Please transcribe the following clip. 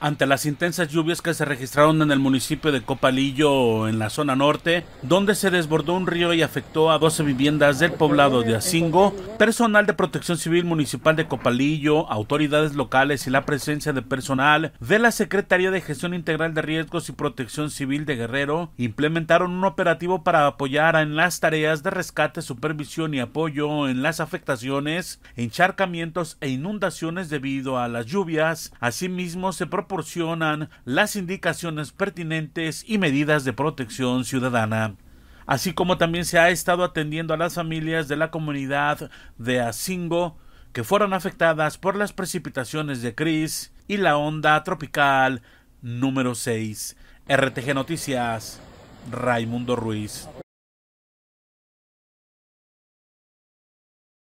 ante las intensas lluvias que se registraron en el municipio de Copalillo, en la zona norte, donde se desbordó un río y afectó a 12 viviendas del poblado de Asingo, personal de protección civil municipal de Copalillo, autoridades locales y la presencia de personal de la Secretaría de Gestión Integral de Riesgos y Protección Civil de Guerrero implementaron un operativo para apoyar en las tareas de rescate, supervisión y apoyo en las afectaciones, encharcamientos e inundaciones debido a las lluvias. Asimismo, se proporcionan las indicaciones pertinentes y medidas de protección ciudadana así como también se ha estado atendiendo a las familias de la comunidad de Asingo que fueron afectadas por las precipitaciones de Cris y la onda tropical número 6. RTG Noticias, Raimundo Ruiz.